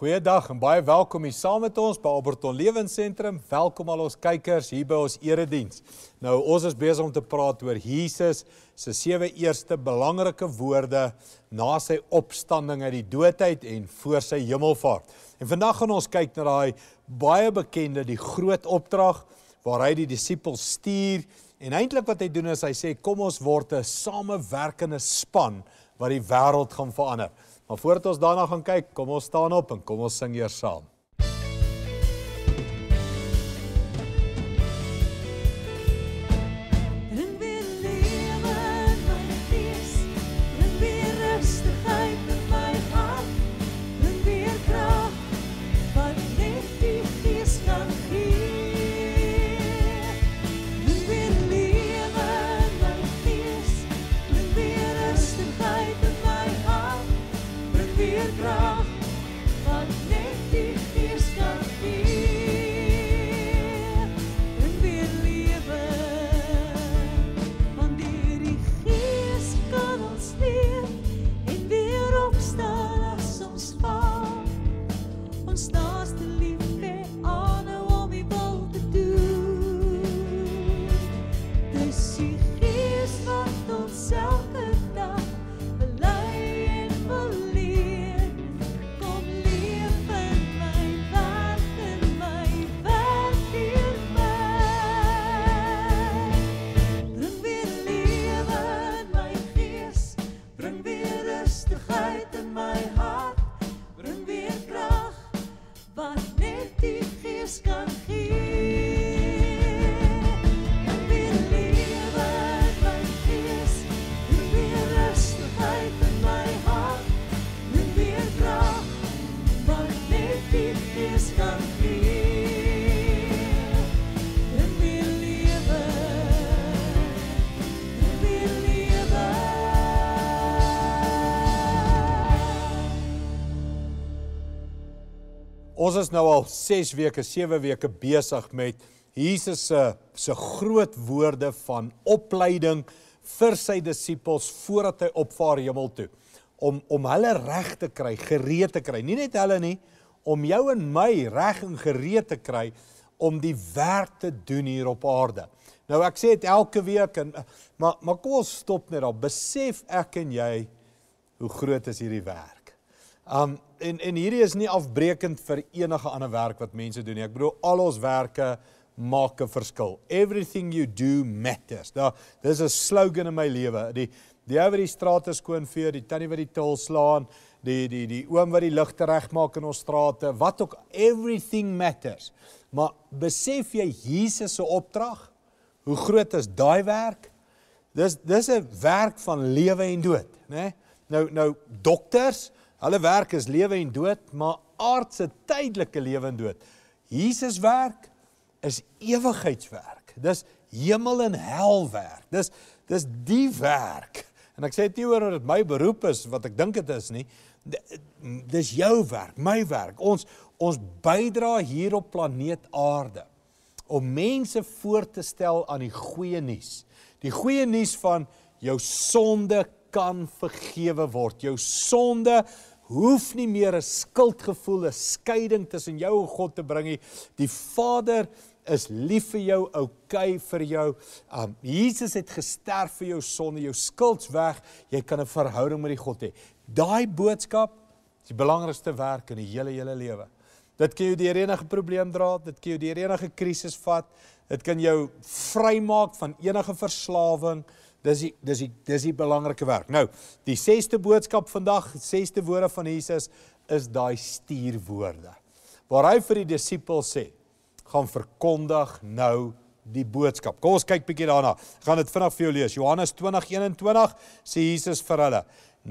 Goeiedag en baie welkom hier saam met ons by Alberton Lewensentrum. Welkom al ons kykers hier by ons erediens. Nou ons is besig om te praat oor Jesus se sewe eerste belangrike woorde na sy opstanding uit die doodheid en voor sy hemelvaart. En vandag gaan ons kyk na daai baie bekende die groot opdrag waar hy die disippels stuur en eintlik wat hy doen is hy sê kom ons word 'n samewerkende span wat die wêreld gaan verander. Maar voordat ons daarna gaan kyk, kom ons staan op en kom ons sing hier saam. is nou al 6 weke, 7 weke besig met Jesus se se groot woorde van opleiding vir sy disippels voordat hy opvaar hemel toe om om hulle reg te kry, gereed te kry. Nie net hulle nie, om jou en my reg en gereed te kry om die werk te doen hier op aarde. Nou ek sê dit elke week en eh, maar maar kom ons stop net daar. Besef ek en jy hoe groot is hierdie werk? Um en en hierdie is nie afbreekend vir enige ander werk wat mense doen nie. Ek bedoel al ons werke maak 'n verskil. Everything you do matters. Daar dis 'n slogan in my lewe. Die die ou wat die strate skoonvee, die tannie wat die tol slaan, die die die oom wat die ligte regmaak in ons strate, wat ook everything matters. Maar besef jy Jesus se opdrag? Hoe groot is daai werk? Dis dis 'n werk van lewe en dood, né? Nee? Nou nou dokters, Hulle werk is lewe en dood, maar aardse tydelike lewe en dood. Jesus werk is ewigheidswerk. Dis hemel en hel werk. Dis dis die werk. En ek sê dit nie oor dat my beroep is wat ek dink dit is nie. Dis jou werk, my werk. Ons ons bydra hier op planeet Aarde om mense voor te stel aan die goeie nuus. Die goeie nuus van jou sonde kan vergewe word. Jou sonde hoef nie meer 'n skuldgevoel, 'n skeiding tussen jou en God te bring nie. Die Vader is lief vir jou, okay vir jou. Um Jesus het gesterf vir jou sonde, jou skuld's weg. Jy kan 'n verhouding met die God hê. Daai boodskap is die belangrikste werk in die hele hele lewe. Dit kan jou deur enige probleem dra, dit kan jou deur enige krisis vat. Dit kan jou vrymaak van enige verslawing. Dis die dis die dis die belangrike werk. Nou, die sesde boodskap vandag, sesde woorde van Jesus is daai stuurwoorde. Waar hy vir die disippels sê, gaan verkondig nou die boodskap. Kom ons kyk bietjie daarna. Gaan dit vinnig vir jou lees. Johannes 20:21 sê Jesus vir hulle: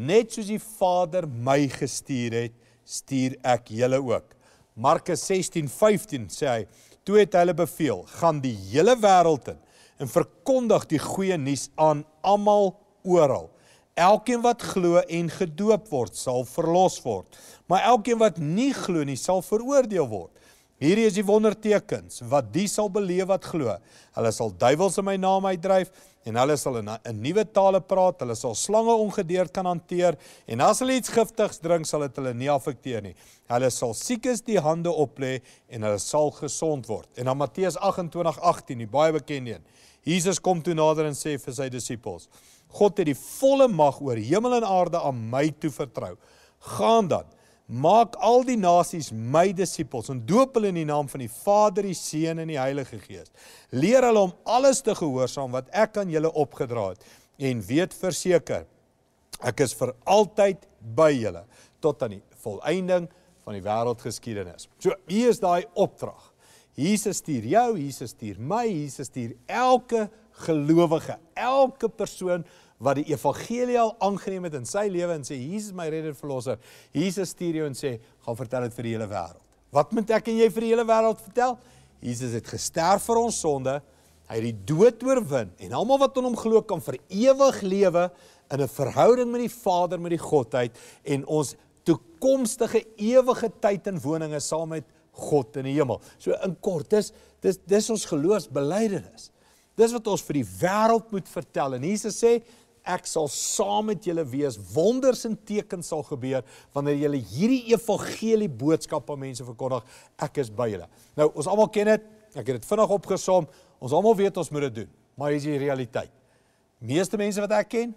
"Net soos die Vader my gestuur het, stuur ek julle ook." Markus 16:15 sê hy: "Toe het hulle beveel: "Gaan die hele wêreld in en verkondig die goeie nuus aan almal oral. Elkeen wat glo en gedoop word, sal verlos word. Maar elkeen wat nie glo nie, sal veroordeel word. Hierdie is die wondertekens wat die sal beleef wat glo. Hulle sal duiwels in my naam uitdryf en hulle sal in 'n nuwe tale praat. Hulle sal slange ongedeerd kan hanteer en as hulle iets giftigs drink sal dit hulle nie afekteer nie. Hulle sal siekes die hande oplê en hulle sal gesond word. En dan Matteus 28:18, die baie bekende een. Jesus kom toe nader en sê vir sy disippels: God het die volle mag oor hemel en aarde aan my toe vertrou. Gaan dan maak al die nasies my disippels en doop hulle in die naam van die Vader, die Seun en die Heilige Gees. Leer hulle om alles te gehoorsaam wat ek aan julle opgedra het en weet verseker ek is vir altyd by julle tot aan die volëinding van die wêreldgeskiedenis. So hier is daai opdrag. Jesus stuur jou, Jesus stuur my, Jesus stuur elke gelowige, elke persoon wat die evangelie al aangeneem het in sy lewe en sê Jesus is my redder verlosser. Jesus stuur jou en sê gaan vertel dit vir die hele wêreld. Wat moet ek en jy vir die hele wêreld vertel? Jesus het gesterf vir ons sonde. Hy het die dood oorwin en almal wat aan hom glo kan vir ewig lewe in 'n verhouding met die Vader met die Godheid en ons toekomstige ewige tyd in woninge saam met God in die hemel. So in kort is dis dis ons geloofsbelijdenis. Dis wat ons vir die wêreld moet vertel en Jesus sê, ek sal saam met julle wees. Wonders en tekens sal gebeur wanneer julle hierdie evangelie boodskap aan mense verkondig. Ek is by julle. Nou, ons almal ken dit. Ek het dit vinnig opgesom. Ons almal weet ons moet dit doen. Maar is die realiteit. Die meeste mense wat ek ken,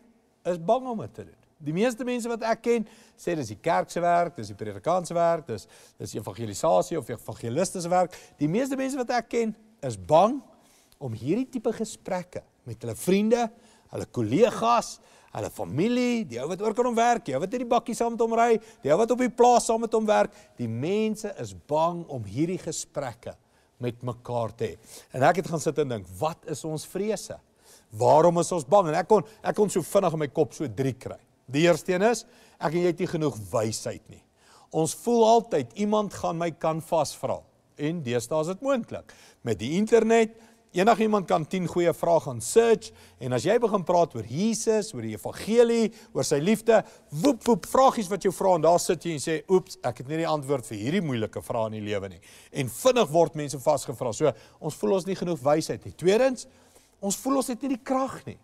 is bang om dit te doen. Die meeste mense wat ek ken, sê dis die kerk se werk, dis die predikant se werk, dis dis evangelisasie of evangelistes werk. Die meeste mense wat ek ken, is bang om hierdie tipe gesprekke met hulle vriende, hulle kollegas, hulle familie, die ou wat oor kan hom werk, die ou wat in die bakkie saam met hom ry, die ou wat op die plaas saam met hom werk, die mense is bang om hierdie gesprekke met mekaar te hê. En ek het gaan sit en dink, wat is ons vrese? Waarom is ons bang? En ek kon ek kon so vinnig in my kop so drie kry. Die eerste een is, ek en jy het nie genoeg wysheid nie. Ons voel altyd iemand gaan my kan vasvra. En deesdae is dit moontlik met die internet, Enig iemand kan 10 goeie vrae gaan search en as jy begin praat oor Jesus, oor die evangelie, oor sy liefde, woep woep vragies wat jou vra en daar sit jy en sê oeps, ek het nie die antwoord vir hierdie moeilike vrae in die lewe nie. En vinnig word mense vasgevra. So, ons voel ons nie genoeg wysheid nie. Tweedens, ons voel ons het nie die krag nie.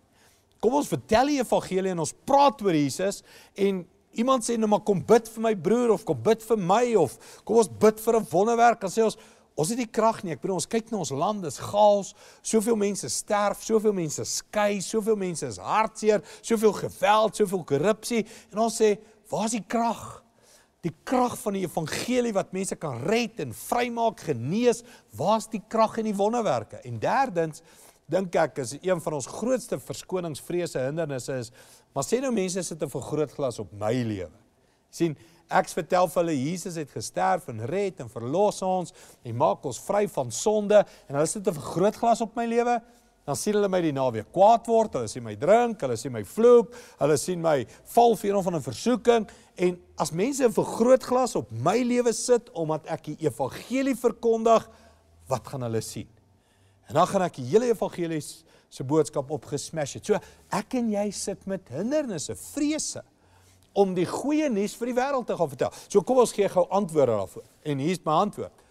Kom ons vertel die evangelie en ons praat oor Jesus en iemand sê nou maar kom bid vir my broer of kom bid vir my of kom ons bid vir 'n wonderwerk. Dan sê ons Ons het die krag nie. Ek bedoel ons kyk na ons land, dis gaals. Soveel mense sterf, soveel mense skei, soveel mense is hartseer, soveel geweld, soveel korrupsie en ons sê, waar is die krag? Die krag van die evangelie wat mense kan red en vrymaak, genees, waar's die krag in die wonderwerke? En derdens dink ek is een van ons grootste verskoningsvrese hindernisse is, maar sê nou mense sit 'n vergrootglas op my lewe. sien Ek vertel vir hulle Jesus het gesterf en red en verlos ons en maak ons vry van sonde en hulle sit 'n groot glas op my lewe. Dan sien hulle my die naweek kwaad word, hulle sien my drink, hulle sien my vloek, hulle sien my val vir een van 'n versoeking en as mense 'n groot glas op my lewe sit omdat ek die evangelie verkondig, wat gaan hulle sien? En dan gaan ek die hele evangelies se boodskap opgesmash het. So ek en jy sit met hindernisse, vrese, om die goeie nuus vir die wêreld te gaan vertel. So kom ons gee gou antwoorde daarvoor. En hier is my antwoord.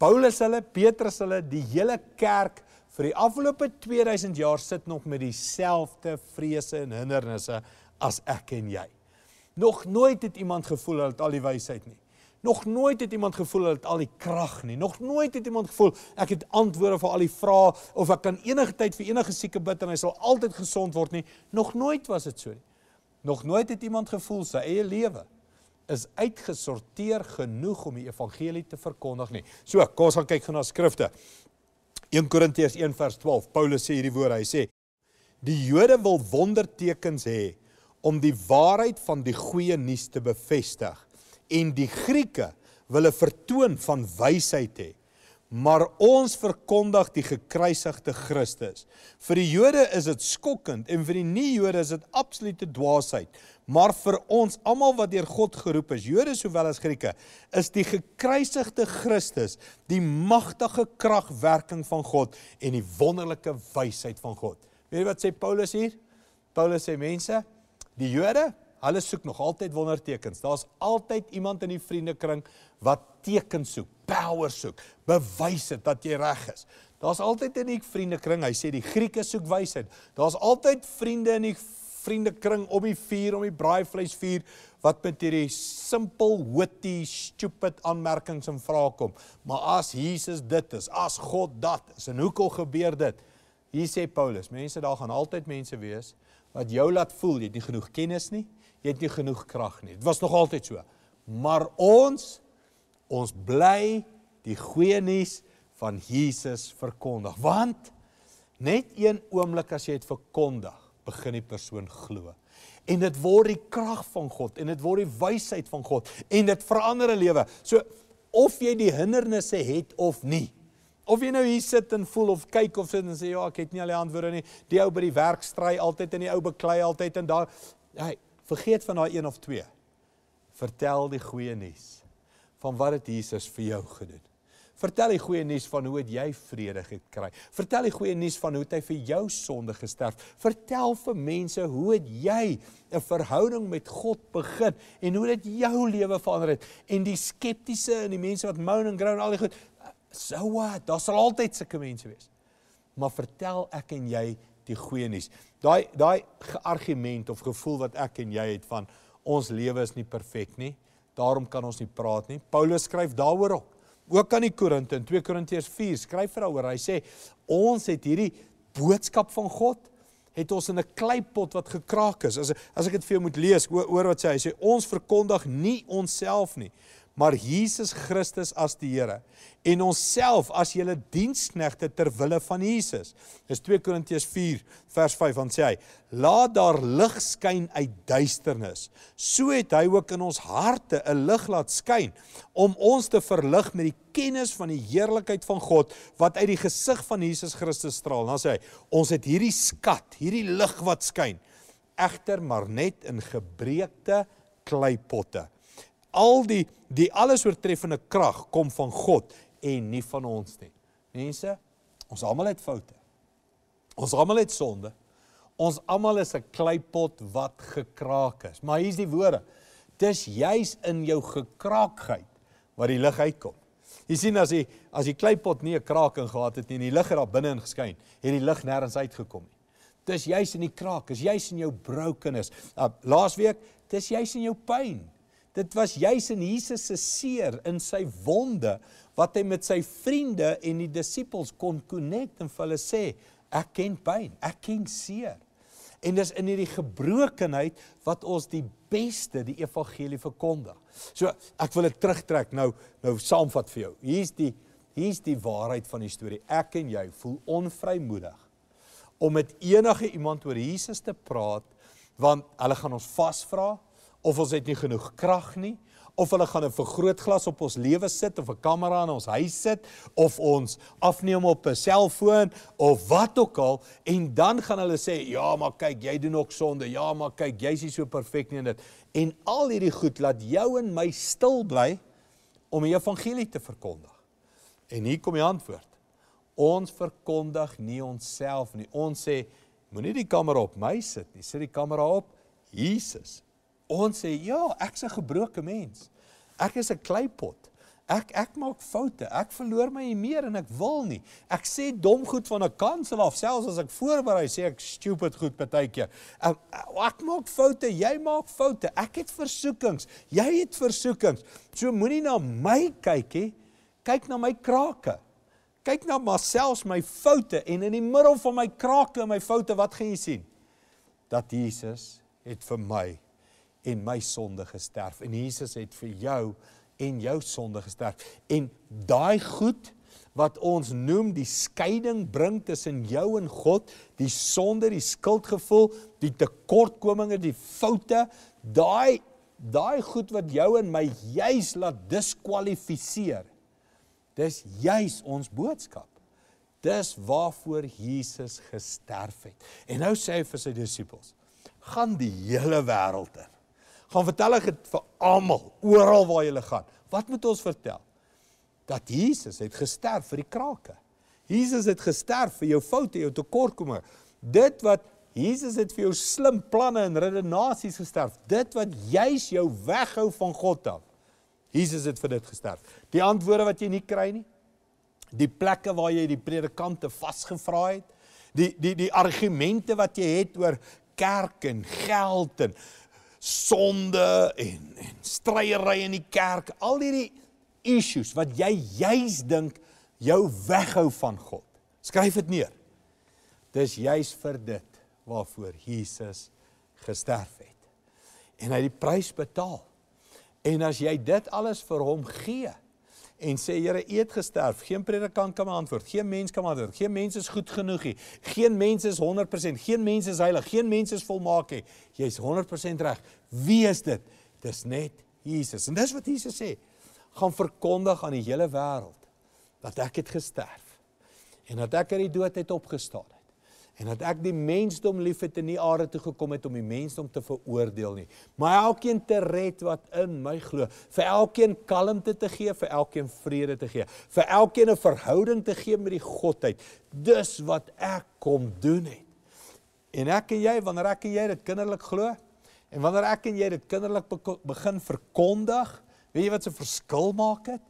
Paulus hulle, Petrus hulle, die hele kerk vir die afgelope 2000 jaar sit nog met dieselfde vrese en hindernisse as ek en jy. Nog nooit het iemand gevoel hulle het al die wysheid nie. Nog nooit het iemand gevoel hulle het al die krag nie. Nog nooit het iemand gevoel ek het antwoorde vir al die vrae of ek kan enige tyd vir enige sieke bid en hy sal altyd gesond word nie. Nog nooit was dit so nie. Nog nooit het iemand gevoel sy eie lewe is uitgesorteer genoeg om die evangelie te verkondig nie. So, kom ons gaan kyk na skrifte. 1 Korintiërs 1 vers 12. Paulus sê hierdie woorde. Hy sê: "Die Jode wil wondertekens hê om die waarheid van die goeie nuus te bevestig en die Grieke wil 'n vertoon van wysheid hê." maar ons verkondig die gekruisigde Christus. Vir die Jode is dit skokkend en vir die nie-Jode is dit absolute dwaasheid, maar vir ons almal wat deur God geroep is, Jode sowel as Grieke, is die gekruisigde Christus die magtige kragwerking van God en die wonderlike wysheid van God. Weet jy wat sê Paulus hier? Paulus sê mense, die Jode Hulle soek nog altyd wondertekens. Daar's altyd iemand in die vriendekring wat teken soek power soek. Bewys dit dat jy reg is. Daar's altyd in die vriendekring, hy sê die Grieke soek wysheid. Daar's altyd vriende in die vriendekring om die vuur, om die braaivleis vuur wat met hierdie simpel, witty, stupid aanmerkings en vrae kom. Maar as Jesus dit is, as God dat is, en hoekom gebeur dit? Hier sê Paulus, mense daar gaan altyd mense wees wat jou laat voel jy het nie genoeg kennis nie, jy het nie genoeg krag nie. Dit was nog altyd so. Maar ons ons bly die goeie nuus van Jesus verkondig. Want net een oomblik as jy dit verkondig, begin die persoon glo. En dit word die krag van God en dit word die wysheid van God en dit verander 'n lewe. So of jy die hindernisse het of nie. Of jy nou hier sit en voel of kyk of sit en sê ja, ek het nie al die antwoorde nie. Die ou by die werk stry altyd en die ou beklei altyd en daar hey, vergeet van daai een of twee. Vertel die goeie nuus van wat het Jesus vir jou gedoen. Vertel die goeie nuus van hoe het jy vrede gekry. Vertel die goeie nuus van hoe het hy vir jou sonde gesterf. Vertel vir mense hoe het jy 'n verhouding met God begin en hoe dit jou lewe verander het. En die skeptiese en die mense wat moan en groan al die goed, so wat, daar sal altyd sulke mense wees. Maar vertel ek en jy die goeie nuus. Daai daai argument of gevoel wat ek en jy het van ons lewe is nie perfek nie daarom kan ons nie praat nie. Paulus skryf daaroor ook. Ook aan die Korinte in 2 Korintiërs 4 skryf hy daaroor. Hy sê ons het hierdie boodskap van God het ons in 'n kleipot wat gekraak is. As as ek dit vir jou moet lees oor wat sê hy sê ons verkondig nie onsself nie, maar Jesus Christus as die Here en onsself as julle diensknegte ter wille van Jesus. Dis 2 Korintiërs 4 vers 5 want sê hy: Laat daar lig skyn uit duisternis. So het hy ook in ons harte 'n lig laat skyn om ons te verlig met die kennis van die heerlikheid van God wat uit die gesig van Jesus Christus straal. Dan sê hy: Ons het hierdie skat, hierdie lig wat skyn egter maar net in gebreekte kleipotte al die die alles oortreffende krag kom van God en nie van ons nie. Mense, ons almal het foute. Ons almal het sonde. Ons almal is 'n kleipot wat gekraak is. Maar hier's die woorde. Dis juis in jou gekraakheid wat die lig uitkom. Jy sien as die as die kleipot nie 'n kraak in gehad het nie en die lig het daar binne in geskyn, het die lig nêrens uitgekom nie. Dis juis in die kraak, is juis in jou brokenis. Uh, ah, Laasweek, dis juis in jou pyn Dit was juis in Jesus se seer, in sy wonde wat hy met sy vriende en die disippels kon connect en vir hulle sê, ek ken pyn, ek ken seer. En dis in hierdie gebrokenheid wat ons die beste die evangelie verkondig. So, ek wil dit terugtrek nou nou saamvat vir jou. Hier's die hier's die waarheid van die storie. Ek en jy voel onvrymoedig om met enige iemand oor Jesus te praat want hulle gaan ons vasvra, of ons het nie genoeg krag nie of hulle gaan 'n vergrootglas op ons lewe sit of 'n kamera in ons huis sit of ons afneem op 'n selfoon of wat ook al en dan gaan hulle sê ja maar kyk jy doen ook sonde ja maar kyk jy's nie so perfek nie en dit en al hierdie goed laat jou en my stil bly om die evangelie te verkondig en hier kom die antwoord ons verkondig nie onsself nie ons sê moenie die kamera op my sit nie sit die kamera op Jesus Ons sê ja, ek's 'n gebroke mens. Ek is 'n kleipot. Ek ek maak foute. Ek verloor my humeur en ek wil nie. Ek sê dom goed van 'n kansel af, selfs as ek voorberei sê ek stupid goed partykeer. Ek, ehm, ek maak foute, jy maak foute. Ek het versoekings, jy het versoekings. So moenie na my kyk hè. Kyk na my krake. Kyk na myself, my foute en in die middel van my krake en my foute wat gaan jy sien? Dat Jesus het vir my en my sonde gesterf en Jesus het vir jou en jou sonde gesterf en daai goed wat ons noem die skeiding bring tussen jou en God die sonde die skuldgevoel die tekortkominge die foute daai daai goed wat jou en my juis laat diskwalifiseer dis juis ons boodskap Dis waarvoor Jesus gesterf het. En nou sê hy vir sy disippels: "Gaan die hele wêreld in gaan vertel dit vir almal oral waar jy gaan. Wat moet ons vertel? Dat Jesus het gesterf vir die krake. Jesus het gesterf vir jou foute, jou tekortkominge. Dit wat Jesus het vir jou slim planne en redenasies gesterf. Dit wat juis jou weghou van God af. Jesus het vir dit gesterf. Die antwoorde wat jy nie kry nie. Die plekke waar jy die predikante vasgevra het. Die die die argumente wat jy het oor kerk en geld en sonde en en stryery in die kerk, al hierdie issues wat jy juis dink jou weghou van God. Skryf dit neer. Dis juis vir dit waarvoor Jesus gesterf het. En hy het die prys betaal. En as jy dit alles vir hom gee, en sê Here, U het gesterf. Geen predikant kan my antwoord. Geen mens kan my antwoord. Geen mens is goed genoeg nie. Geen mens is 100%. Geen mens is heilig. Geen mens is volmaak nie. Jy's 100% reg. Wie is dit? Dis net Jesus. En dis wat Jesus sê. Gaan verkondig aan die hele wêreld dat ek het gesterf en dat ek uit die dood het opgestaan. En dat ek die mensdom lief het en nie aarde toe gekom het om die mensdom te veroordeel nie, maar elkeen te red wat in my glo, vir elkeen kalmte te gee, vir elkeen vrede te gee, vir elkeen 'n verhouding te gee met die Godheid. Dis wat ek kom doen het. En ek en jy, wanneer ek en jy dit kinderlik glo, en wanneer ek en jy dit kinderlik begin verkondig, weet jy wat se verskil maak dit?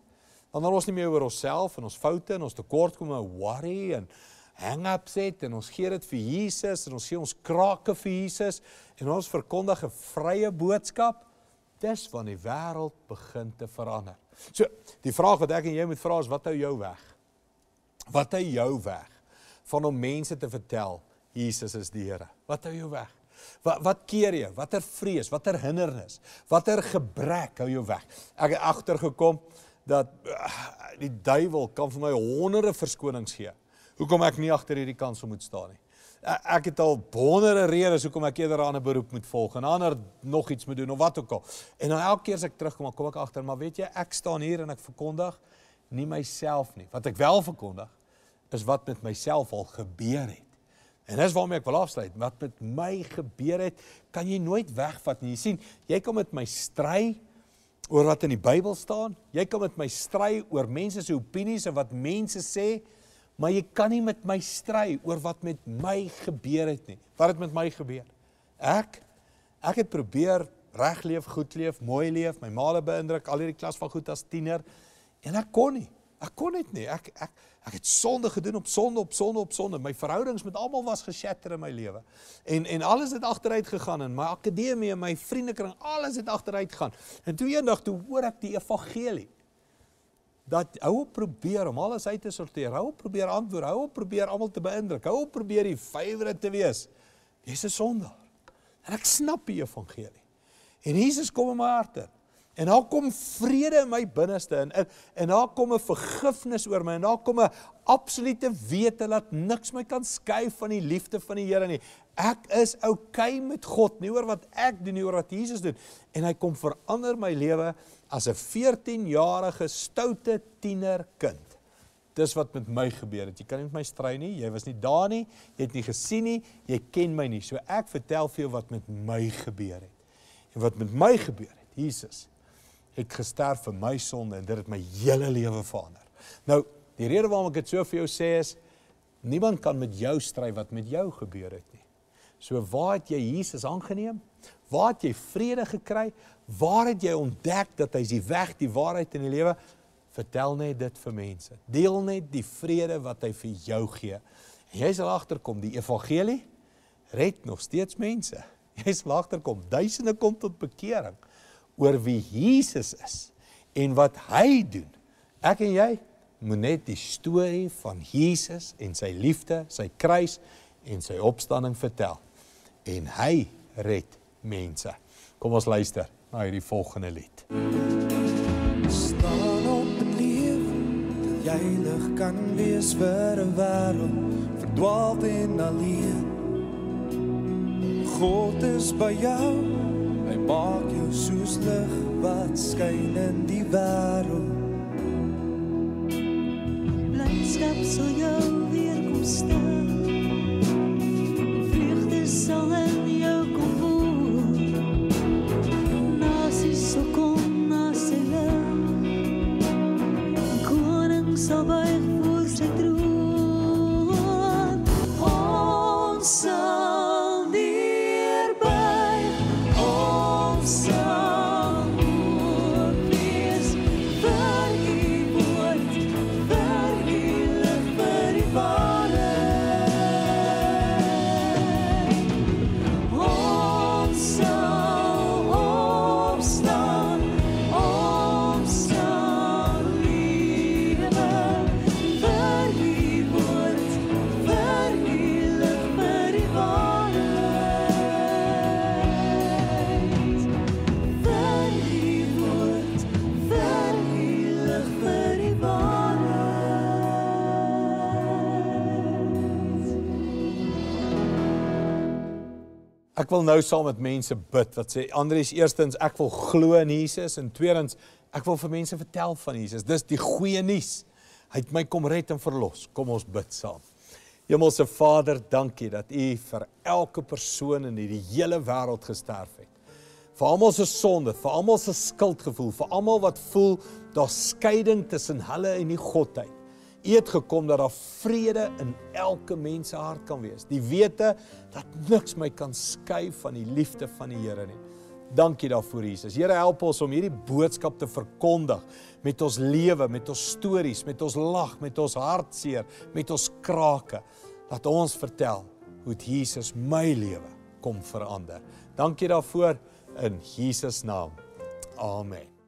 Wanneer ons nie meer oor onsself en ons foute en ons tekortkominge worry en, worry en hang-ups het en ons gee dit vir Jesus en ons sê ons krake vir Jesus en ons verkondig 'n vrye boodskap, dis wanneer die wêreld begin te verander. So, die vraag wat ek en jy moet vra is wat hou jou weg? Wat hou jou weg van om mense te vertel Jesus is die Here? Wat hou jou weg? Wat wat keer jy? Watter vrees, watter hindernis, watter gebrek hou jou weg? Ek het agtergekom dat eh, die duiwel kan vir my honderde verskonings gee hoekom ek nie agter hierdie kansel moet staan nie. E, ek het al honderde redes hoekom ek eerder 'n ander beroep moet volg en ander nog iets moet doen of wat ook al. En dan elke keer as ek terugkom, kom ek agter, maar weet jy, ek staan hier en ek verkondig nie myself nie. Wat ek wel verkondig is wat met myself al gebeur het. En dis waarmee ek wil afsluit. Wat met my gebeur het, kan jy nooit wegvat nie. Jy sien, jy kom met my stry oor wat in die Bybel staan. Jy kom met my stry oor mense se opinies en wat mense sê maar jy kan nie met my stry oor wat met my gebeur het nie. Wat het met my gebeur? Ek ek het probeer reg leef, goed leef, mooi leef, my maale beïndruk, al hierdie klas van goed as tiener en ek kon nie. Ek kon dit nie. Ek ek ek het sonde gedoen op sonde op sonde op sonde. My verhoudings met almal was geshatter in my lewe. En en alles het agteruit gegaan in my akademie, my vriendekring, alles het agteruit gaan. En toe eendag toe hoor ek die evangelie dat hou op probeer om alles uit te sorteer. Hou op probeer antwoord. Hou op probeer almal te beïndruk. Hou op probeer die favorite te wees. Jy's 'n sondaar. En ek snap die evangelie. En Jesus kom in my hart in. En daar kom vrede in my binneste in. En en daar kom 'n vergifnis oor my en daar kom 'n absolute wete dat niks my kan skei van die liefde van die Here nie. Ek is oukei okay met God, nie oor wat ek doen nie, oor wat Jesus doen. En hy kom verander my lewe as 'n 14-jarige stoute tienerkind. Dis wat met my gebeur het. Jy kan nie met my stry nie. Jy was nie daar nie. Jy het nie gesien nie. Jy ken my nie. So ek vertel vir jou wat met my gebeur het. En wat met my gebeur het. Jesus het gesterf vir my sonde en dit het my hele lewe verander. Nou, die rede waarom ek dit so vir jou sê is niemand kan met jou stry wat met jou gebeur het nie. So waar het jy Jesus aangeneem? Waar het jy vrede gekry? Waar het jy ontdek dat hy is die weg, die waarheid en die lewe? Vertel net dit vir mense. Deel net die vrede wat hy vir jou gee. Jy sal agterkom die evangelie red nog steeds mense. Jy sal agterkom duisende kom tot bekering oor wie Jesus is en wat hy doen. Ek en jy moet net die storie van Jesus en sy liefde, sy kruis en sy opstanding vertel en hy red mense. Kom ons luister na hierdie volgende lied. Staan op en leef, jy lig kan wees vir 'n wêreld verdwaal in alleen. God is by jou, hy maak jou soos lig wat skyn in die wêreld. wil nou saam met mense bid wat sê Andrius eerstens ek wil glo in Jesus en tweedens ek wil vir mense vertel van Jesus. Dis die goeie nuus. Hy het my kom red en verlos. Kom ons bid saam. Hemelse Vader, dankie dat U vir elke persoon in hierdie hele wêreld gesterf het. Vir almal se sonde, vir almal se skuldgevoel, vir almal wat voel daar skeiding tussen hulle en die Godheid eet gekom dat daar vrede in elke mens se hart kan wees. Die wete dat niks my kan skei van die liefde van die Here nie. Dankie daarvoor Jesus. Here help ons om hierdie boodskap te verkondig met ons lewe, met ons stories, met ons lag, met ons hartseer, met ons krake. Laat ons vertel hoe Jesus my lewe kom verander. Dankie daarvoor in Jesus naam. Amen.